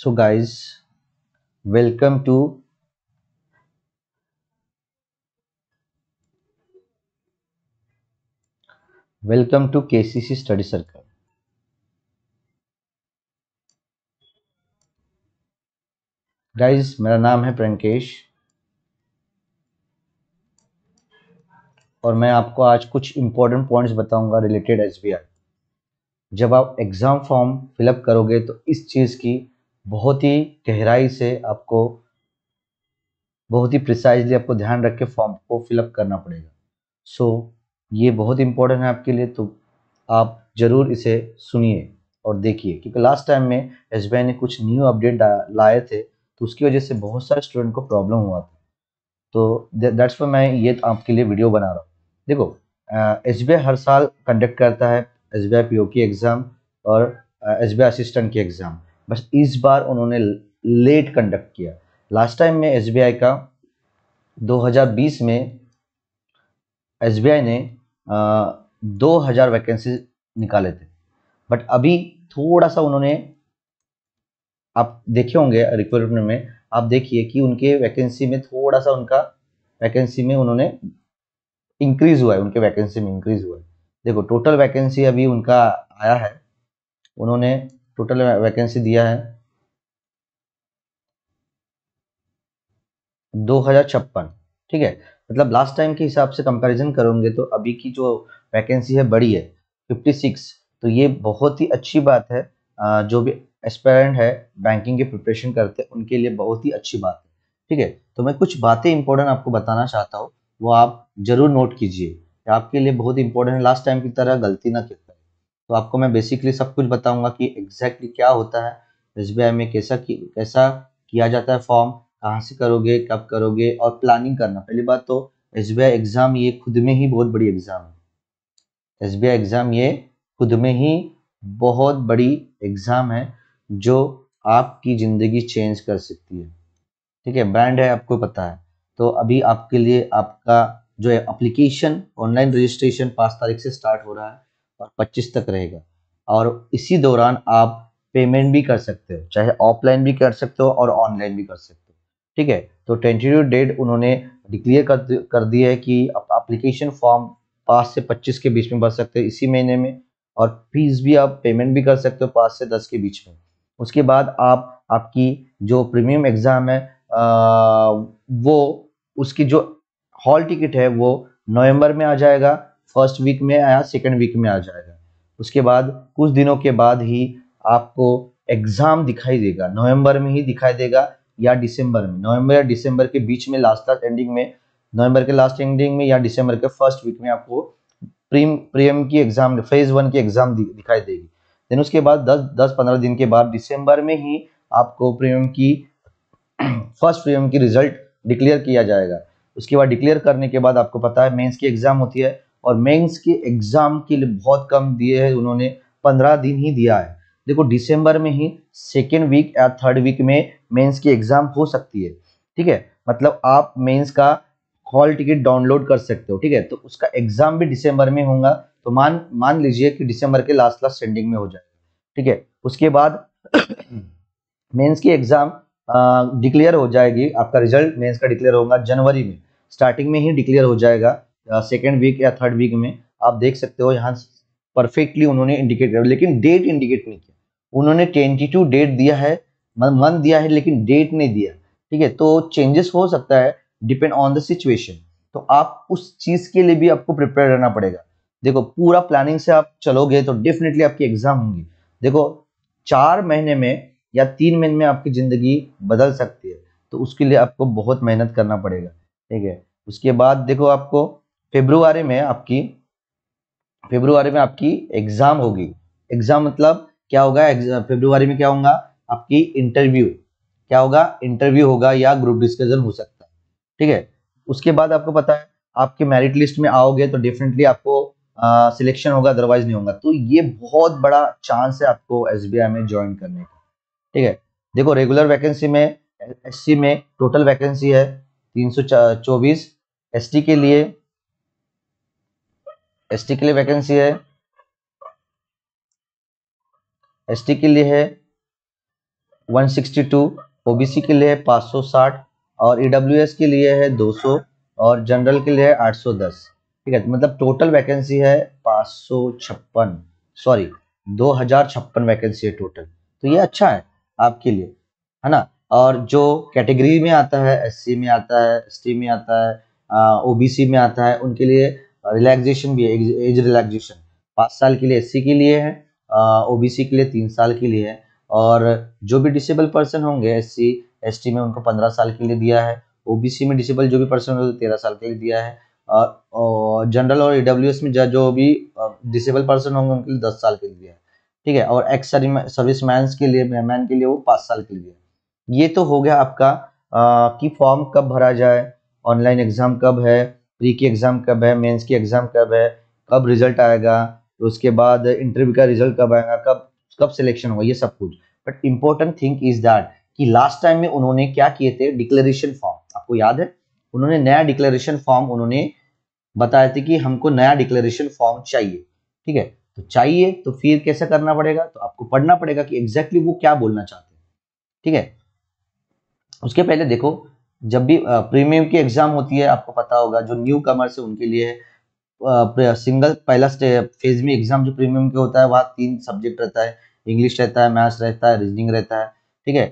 so guys welcome to welcome to kcc study circle guys mera naam hai prankesh और मैं आपको आज कुछ इम्पोर्टेंट पॉइंट्स बताऊंगा रिलेटेड एस जब आप एग्ज़ाम फॉर्म फिलअप करोगे तो इस चीज़ की बहुत ही गहराई से आपको बहुत ही प्रिसाइजली आपको ध्यान रख के फॉर्म को फिलअप करना पड़ेगा सो so, ये बहुत इंपॉर्टेंट है आपके लिए तो आप ज़रूर इसे सुनिए और देखिए क्योंकि लास्ट टाइम में एस ने कुछ न्यू अपडेट लाए थे तो उसकी वजह से बहुत सारे स्टूडेंट को प्रॉब्लम हुआ था तो दैट्स वाई मैं ये आपके लिए वीडियो बना रहा हूँ देखो एस uh, हर साल कंडक्ट करता है एस बी एग्ज़ाम और एस uh, असिस्टेंट की एग्ज़ाम बस इस बार उन्होंने लेट कंडक्ट किया लास्ट टाइम में एस का 2020 में एस ने आ, 2000 वैकेंसी निकाले थे बट अभी थोड़ा सा उन्होंने आप देखे होंगे रिक्वायरमेंट में आप देखिए कि उनके वैकेंसी में थोड़ा सा उनका वैकेंसी में उन्होंने इंक्रीज हुआ है उनके वैकेंसी में इंक्रीज हुआ है देखो टोटल वैकेंसी अभी उनका आया है उन्होंने टोटल वैकेंसी दिया है दो हजार छप्पन ठीक है मतलब लास्ट टाइम के हिसाब से कंपैरिजन करोगे तो अभी की जो वैकेंसी है बड़ी है 56 तो ये बहुत ही अच्छी बात है जो भी एस्पायरेंट है बैंकिंग के प्रिपरेशन करते हैं उनके लिए बहुत ही अच्छी बात है ठीक है तो मैं कुछ बातें इंपॉर्टेंट आपको बताना चाहता हूँ वो आप जरूर नोट कीजिए आपके लिए बहुत इंपॉर्टेंट है लास्ट टाइम की तरह गलती ना तो आपको मैं बेसिकली सब कुछ बताऊंगा कि एग्जैक्टली क्या होता है एस में कैसा कैसा किया जाता है फॉर्म कहाँ से करोगे कब करोगे और प्लानिंग करना पहली बात तो एस एग्ज़ाम ये खुद में ही बहुत बड़ी एग्ज़ाम है एस एग्ज़ाम ये खुद में ही बहुत बड़ी एग्ज़ाम है जो आपकी ज़िंदगी चेंज कर सकती है ठीक है ब्रांड है आपको पता है तो अभी आपके लिए आपका जो है अप्लीकेशन ऑनलाइन रजिस्ट्रेशन पाँच तारीख से स्टार्ट हो रहा है और पच्चीस तक रहेगा और इसी दौरान आप पेमेंट भी कर सकते हो चाहे ऑफलाइन भी कर सकते हो और ऑनलाइन भी कर सकते हो ठीक है तो टेंटेटिव डेट उन्होंने डिक्लेयर कर कर दिया है कि आप अप्लीकेशन फॉर्म पाँच से पच्चीस के बीच में भर सकते हो इसी महीने में और फीस भी आप पेमेंट भी कर सकते हो पाँच से दस के बीच में उसके बाद आप आपकी जो प्रीमियम एग्ज़ाम है आ, वो उसकी जो हॉल टिकट है वो नवंबर में आ जाएगा फर्स्ट वीक में या सेकेंड वीक में आ जाएगा उसके बाद कुछ दिनों के बाद ही आपको एग्जाम दिखाई देगा नवंबर में ही दिखाई देगा या दिसंबर में नवंबर या दिसंबर के बीच में लास्ट लास्ट एंडिंग में नवंबर के लास्ट एंडिंग में या दिसंबर के फर्स्ट वीक में आपको प्रीम प्रीएम की एग्जाम फेज वन की एग्जाम दिखाई देगी देन उसके बाद 10 10 15 दिन के बाद दिसंबर में ही आपको प्रीमियम की फर्स्ट प्रीमियम की रिजल्ट डिक्लेयर किया जाएगा उसके बाद डिक्लेयर करने के बाद आपको पता है मेन्स की एग्जाम होती है और मेंस के एग्ज़ाम के लिए बहुत कम दिए हैं उन्होंने पंद्रह दिन ही दिया है देखो दिसंबर में ही सेकेंड वीक या थर्ड वीक में मेंस की एग्ज़ाम हो सकती है ठीक है मतलब आप मेंस का हॉल टिकट डाउनलोड कर सकते हो ठीक है तो उसका एग्ज़ाम भी दिसंबर में होगा तो मान मान लीजिए कि दिसंबर के लास्ट लास्ट सेंडिंग में हो जाएगा ठीक है उसके बाद मेंस की एग्ज़ाम डिक्लेयर हो जाएगी आपका रिजल्ट मेंस का डिक्लेयर होगा जनवरी में स्टार्टिंग में ही डिक्लेयर हो जाएगा सेकेंड वीक या थर्ड वीक में आप देख सकते हो यहाँ परफेक्टली उन्होंने इंडिकेट किया लेकिन डेट इंडिकेट नहीं किया उन्होंने ट्वेंटी टू डेट दिया है मंथ मतलब दिया है लेकिन डेट नहीं दिया ठीक है तो चेंजेस हो सकता है डिपेंड ऑन द सिचुएशन तो आप उस चीज़ के लिए भी आपको प्रिपेयर रहना पड़ेगा देखो पूरा प्लानिंग से आप चलोगे तो डेफिनेटली आपकी एग्जाम होंगी देखो चार महीने में या तीन महीने में आपकी ज़िंदगी बदल सकती है तो उसके लिए आपको बहुत मेहनत करना पड़ेगा ठीक है उसके बाद देखो आपको फेब्रुआरी में आपकी फेब्रुआरी में आपकी एग्जाम होगी एग्जाम मतलब क्या होगा फेब्रुआरी में क्या होगा आपकी इंटरव्यू क्या होगा इंटरव्यू होगा या ग्रुप डिस्कशन हो सकता है ठीक है उसके बाद आपको पता है आपके मेरिट लिस्ट में आओगे तो डेफिनेटली आपको सिलेक्शन होगा अदरवाइज नहीं होगा तो ये बहुत बड़ा चांस है आपको एस में ज्वाइन करने का ठीक है देखो रेगुलर वैकेंसी में एस में टोटल वैकेंसी है तीन सौ चौबीस एस के लिए एसटी के लिए वैकेंसी है एसटी के लिए है 162 ओबीसी के लिए है 560 और ईडब्ल्यूएस के लिए है 200 और जनरल के लिए है 810 ठीक है तो मतलब टोटल वैकेंसी है पाँच सॉरी दो वैकेंसी है टोटल तो ये अच्छा है आपके लिए है ना और जो कैटेगरी में आता है एससी में आता है एसटी में आता है ओबीसी में आता है उनके लिए रिलैक्सेशन भी है एज रिलैक्सेशन पाँच साल के लिए एस के लिए है ओबीसी के लिए तीन साल के लिए है और जो भी डिसेबल पर्सन होंगे एस सी में उनको पंद्रह साल के लिए दिया है ओबीसी में डिसेबल जो भी पर्सन होंगे तेरह साल के लिए दिया है जनरल और ई में जो भी डिसेबल पर्सन होंगे उनके लिए दस साल के लिए दिया है ठीक है और एक्स सर्विस मैन के लिए मैन के लिए वो पाँच साल के लिए ये तो हो गया आपका कि फॉर्म कब भरा जाए ऑनलाइन एग्जाम कब है प्री की एग्ज़ाम कब है मेंस की एग्ज़ाम कब है कब रिज़ल्ट आएगा तो उसके बाद इंटरव्यू का रिज़ल्ट कब आएगा कब कब सिलेक्शन होगा ये सब कुछ but important thing is that कि लास्ट टाइम में उन्होंने क्या किए थे डिक्लेरेशन फॉर्म आपको याद है उन्होंने नया डिक्लेरेशन फॉर्म उन्होंने बताए थे कि हमको नया डिक्लेरेशन फॉर्म चाहिए ठीक है तो चाहिए तो फिर कैसे करना पड़ेगा तो आपको पढ़ना पड़ेगा कि एग्जैक्टली exactly वो क्या बोलना चाहते हैं ठीक है उसके पहले देखो जब भी प्रीमियम की एग्जाम होती है आपको पता होगा जो न्यू कमर्स है उनके लिए सिंगल पहला फेज में एग्जाम जो प्रीमियम के होता है वहाँ तीन सब्जेक्ट रहता है इंग्लिश रहता है मैथ्स रहता है रीजनिंग रहता है ठीक है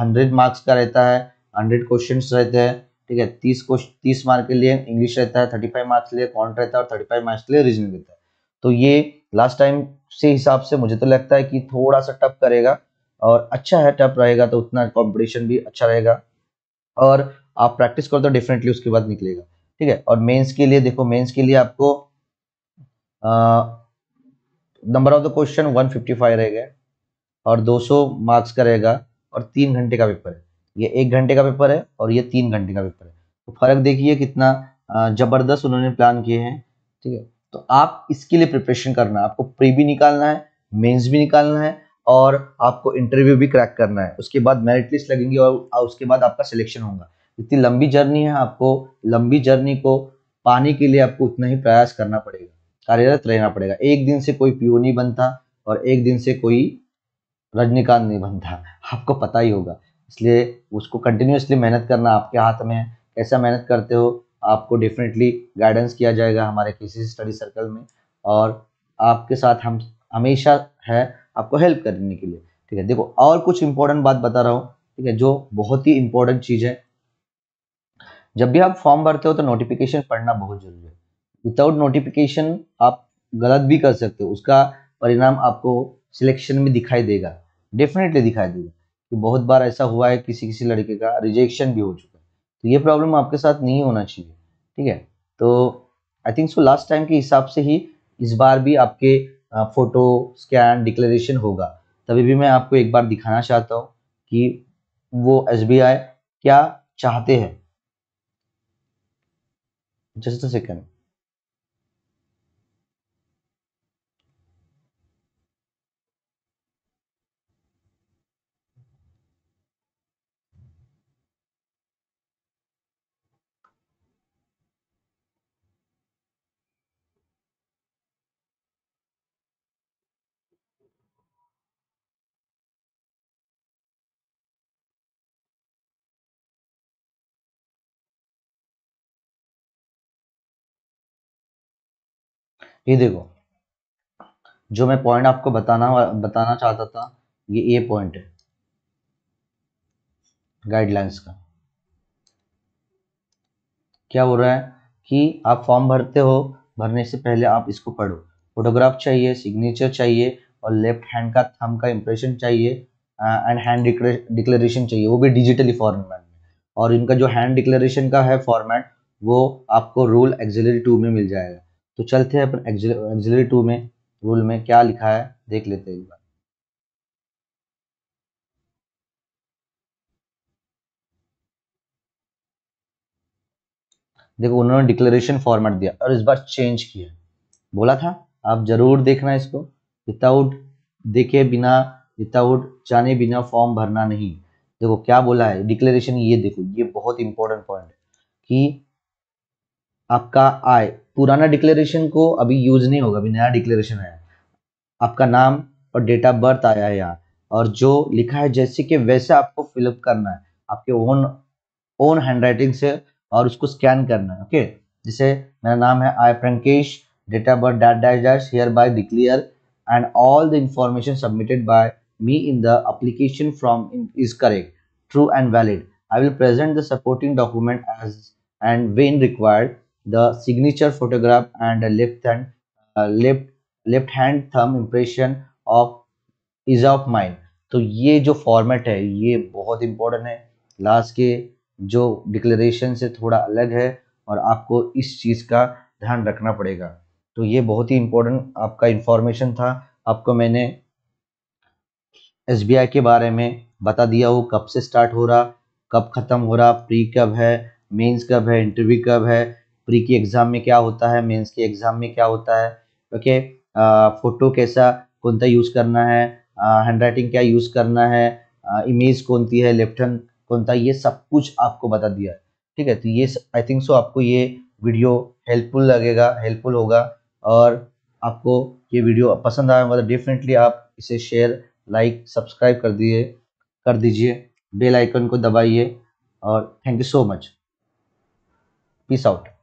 हंड्रेड मार्क्स का रहता है हंड्रेड क्वेश्चन रहते हैं ठीक है तीस क्वेश्चन तीस मार्क के लिए इंग्लिश रहता है थर्टी फाइव मार्क्स के लिए कॉन्ट रहता है और थर्टी फाइव मार्क्स के लिए रीजनिंग रहता है तो ये लास्ट टाइम से हिसाब से मुझे तो लगता है कि थोड़ा सा टफ करेगा और अच्छा है टफ रहेगा तो उतना कॉम्पिटिशन भी अच्छा रहेगा और आप प्रैक्टिस करो तो डेफिनेटली उसके बाद निकलेगा ठीक है और मेंस के लिए देखो मेंस के लिए आपको नंबर ऑफ द क्वेश्चन 155 रहेगा और 200 मार्क्स का रहेगा और तीन घंटे का पेपर है ये एक घंटे का पेपर है और ये तीन घंटे का पेपर है तो फर्क देखिए कितना जबरदस्त उन्होंने प्लान किए हैं ठीक है तो आप इसके लिए प्रिपरेशन करना आपको प्री भी निकालना है मेंस भी निकालना है और आपको इंटरव्यू भी क्रैक करना है उसके बाद मेरिट लिस्ट लगेंगी और उसके बाद आपका सिलेक्शन होगा जितनी लंबी जर्नी है आपको लंबी जर्नी को पाने के लिए आपको उतना ही प्रयास करना पड़ेगा कार्यरत रहना पड़ेगा एक दिन से कोई पीओ नहीं बनता और एक दिन से कोई रजनीकांत नहीं बनता आपको पता ही होगा इसलिए उसको कंटिन्यूसली मेहनत करना आपके हाथ में है कैसा मेहनत करते हो आपको डेफिनेटली गाइडेंस किया जाएगा हमारे किसी स्टडी सर्कल में और आपके साथ हम हमेशा है आपको हेल्प करने के लिए ठीक है देखो और कुछ इंपॉर्टेंट बात बता रहा हूँ ठीक है जो बहुत ही इंपॉर्टेंट चीज है जब भी आप फॉर्म भरते हो तो नोटिफिकेशन पढ़ना बहुत जरूरी है विदाउट नोटिफिकेशन आप गलत भी कर सकते हो उसका परिणाम आपको सिलेक्शन में दिखाई देगा डेफिनेटली दिखाई देगा कि बहुत बार ऐसा हुआ है किसी किसी लड़के का रिजेक्शन भी हो चुका है तो ये प्रॉब्लम आपके साथ नहीं होना चाहिए ठीक है तो I think so last time के हिसाब से ही इस बार भी आपके फ़ोटो स्कैन डिक्लेरेशन होगा तभी भी मैं आपको एक बार दिखाना चाहता हूँ कि वो एस क्या चाहते हैं जस्ट अ सेकेंड ये देखो जो मैं पॉइंट आपको बताना बताना चाहता था ये ये पॉइंट है गाइडलाइंस का क्या हो रहा है कि आप फॉर्म भरते हो भरने से पहले आप इसको पढ़ो फोटोग्राफ चाहिए सिग्नेचर चाहिए और लेफ्ट हैंड का थम का इम्प्रेशन चाहिए एंड हैंड डिक्लेरेशन चाहिए वो भी डिजिटली फॉर्मेट में और इनका जो हैंड डिक्लेरेशन का है फॉर्मेट वो आपको रूल एक्सिलरी टू में मिल जाएगा तो चलते हैं अपन एक्जिलरी टू में रूल में क्या लिखा है देख लेते हैं एक बार देखो उन्होंने डिक्लेरेशन फॉर्मेट दिया और इस बार चेंज किया बोला था आप जरूर देखना इसको विदाउट देखे बिना विदाउट जाने बिना फॉर्म भरना नहीं देखो क्या बोला है डिक्लेरेशन ये देखो ये बहुत इंपॉर्टेंट पॉइंट है कि आपका आय पुराना डिक्लेरेशन को अभी यूज नहीं होगा अभी नया डिक्लेरेशन है आपका नाम और डेट ऑफ बर्थ आया है यहाँ और जो लिखा है जैसे कि वैसे आपको फिलअप करना है आपके ओन ओन हैंड राइटिंग से और उसको स्कैन करना है ओके जैसे मेरा नाम है I Prankesh date of birth date dash dash hereby declare and all the information submitted by me in the application form is correct true and valid I will present the supporting document as and when required the signature photograph and left hand uh, left left hand thumb impression of is of mind तो ये जो format है ये बहुत important है last के जो declaration से थोड़ा अलग है और आपको इस चीज़ का ध्यान रखना पड़ेगा तो ये बहुत ही इम्पोर्टेंट आपका इंफॉर्मेशन था आपको मैंने एस के बारे में बता दिया हूँ कब से स्टार्ट हो रहा कब ख़त्म हो रहा प्री कब है मेंस कब है इंटरव्यू कब है प्री की एग्जाम में क्या होता है मेंस के एग्जाम में क्या होता है ओके फोटो कैसा कौन सा यूज़ करना है हैंड राइटिंग क्या यूज़ करना है इमेज कौन सी है लेफ्ट हैंड कौन सा ये सब कुछ आपको बता दिया है ठीक है तो ये आई थिंक सो आपको ये वीडियो हेल्पफुल लगेगा हेल्पफुल होगा और आपको ये वीडियो पसंद आया मतलब तो डेफिनेटली आप इसे शेयर लाइक सब्सक्राइब कर दिए कर दीजिए बेल आइकन को दबाइए और thank you so much peace out